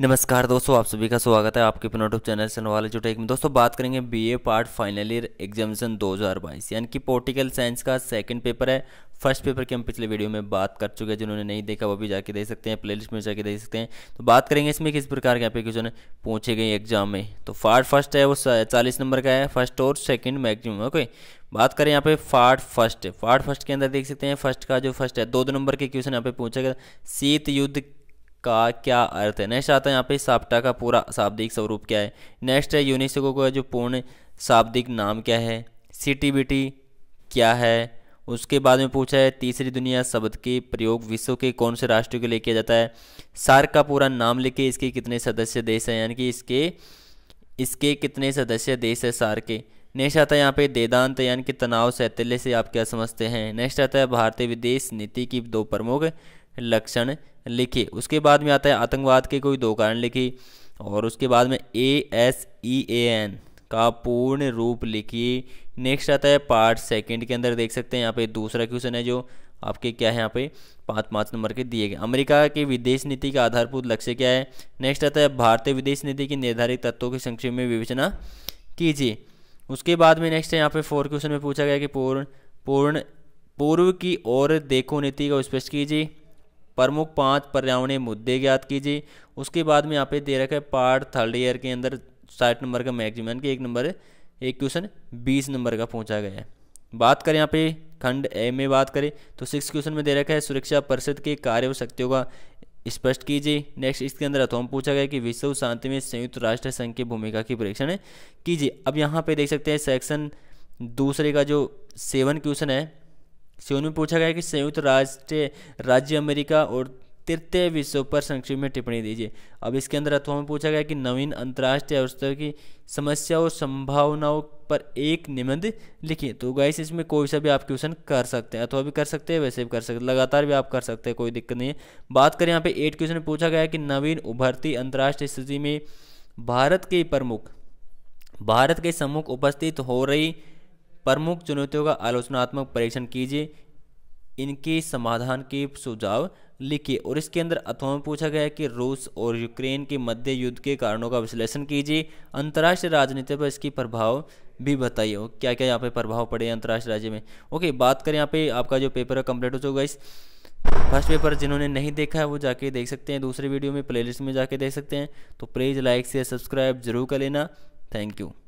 नमस्कार दोस्तों आप सभी का स्वागत है आपके अपने यूट्यूब चैनल से वाले जुटेक में दोस्तों बात करेंगे BA part final year examination 2022 यानी कि पोलिटिकल साइंस का सेकंड पेपर है फर्स्ट पेपर की हम पिछले वीडियो में बात कर चुके हैं जिन्होंने नहीं देखा वो भी जाके देख सकते हैं प्लेलिस्ट में जाके देख सकते हैं तो बात करेंगे इसमें किस प्रकार के यहाँ पे क्वेश्चन पूछे गए एग्जाम में तो फार्ट फर्स्ट है वो चालीस नंबर का है फर्स्ट और सेकेंड मैक्सिमम ओके बात करें यहाँ पे फार्ट फर्स्ट फार्ट फर्स्ट के अंदर देख सकते हैं फर्स्ट का जो फर्स्ट है दो दो नंबर के क्वेश्चन यहाँ पे पूछा गया शीत युद्ध का क्या अर्थ है नेक्स्ट आता है यहाँ पे साप्टा का पूरा शाब्दिक स्वरूप क्या है नेक्स्ट है यूनिसेको का जो पूर्ण शाब्दिक नाम क्या है सीटीबीटी क्या है उसके बाद में पूछा है तीसरी दुनिया शब्द के प्रयोग विश्व के कौन से राष्ट्रों के लिए किया जाता है सार का पूरा नाम लिखे इसके कितने सदस्य देश हैं यानी कि इसके इसके कितने सदस्य देश है सार के नेक्स्ट आता है यहाँ पे देदांत यानी कि तनाव सैतल्य से आप क्या समझते हैं नेक्स्ट आता है भारतीय विदेश नीति की दो प्रमुख लक्षण लिखे उसके बाद में आता है आतंकवाद के कोई दो कारण लिखिए और उसके बाद में A S E A N का पूर्ण रूप लिखिए नेक्स्ट आता है पार्ट सेकंड के अंदर देख सकते हैं यहाँ पे दूसरा क्वेश्चन है जो आपके क्या है यहाँ पे पाँच पाँच नंबर के दिए गए अमेरिका की विदेश नीति का आधारभूत लक्ष्य क्या है नेक्स्ट आता है भारतीय विदेश नीति की निर्धारित तत्वों के संक्षेप में विवेचना कीजिए उसके बाद में नेक्स्ट है यहाँ पे फोर क्वेश्चन में पूछा गया कि पूर्ण पूर्ण पूर्व की ओर देखो नीति का स्पष्ट कीजिए प्रमुख पांच पर्यावरणीय मुद्दे ज्ञात कीजिए उसके बाद में यहाँ पे दे रखा है पार्ट थर्ड ईयर के अंदर साठ नंबर का मैगजीमन के एक नंबर एक क्वेश्चन बीस नंबर का पूछा गया है बात करें यहाँ पे खंड ए में बात करें तो सिक्स क्वेश्चन में दे रखा है सुरक्षा परिषद के कार्य और शक्तियों का स्पष्ट कीजिए नेक्स्ट इसके अंदर अथोम पूछा गया कि विश्व शांति में संयुक्त राष्ट्र संघ की भूमिका की परीक्षण कीजिए अब यहाँ पे देख सकते हैं सेक्शन दूसरे का जो सेवन क्वेश्चन है सेवन में पूछा गया कि संयुक्त राष्ट्र राज्य अमेरिका और तृतीय विश्व पर संक्षिप्त में टिप्पणी दीजिए अब इसके अंदर अथवा में पूछा गया कि नवीन अंतर्राष्ट्रीय अवस्था की समस्या और संभावनाओं पर एक निबंध लिखिए तो गाइस इसमें कोई सा भी आप क्वेश्चन कर सकते हैं अथवा भी कर सकते हैं वैसे भी कर सकते हैं लगातार भी आप कर सकते हैं कोई दिक्कत नहीं है बात करें यहाँ पे एट क्वेश्चन में पूछा गया कि नवीन उभरती अंतर्राष्ट्रीय स्थिति में भारत के प्रमुख भारत के सम्मुख उपस्थित हो रही प्रमुख चुनौतियों का आलोचनात्मक परीक्षण कीजिए इनके समाधान के सुझाव लिखिए और इसके अंदर अथवा में पूछा गया है कि रूस और यूक्रेन के मध्य युद्ध के कारणों का विश्लेषण कीजिए अंतर्राष्ट्रीय राजनीति पर इसकी प्रभाव भी बताइए क्या क्या यहाँ पे प्रभाव पड़े अंतर्राष्ट्रीय राज्य में ओके बात करें यहाँ पे आपका जो पेपर है कंप्लीट हो चुका इस फर्स्ट पेपर जिन्होंने नहीं देखा है वो जाके देख सकते हैं दूसरे वीडियो में प्लेलिस्ट में जाके देख सकते हैं तो प्लीज़ लाइक शेयर सब्सक्राइब जरूर कर लेना थैंक यू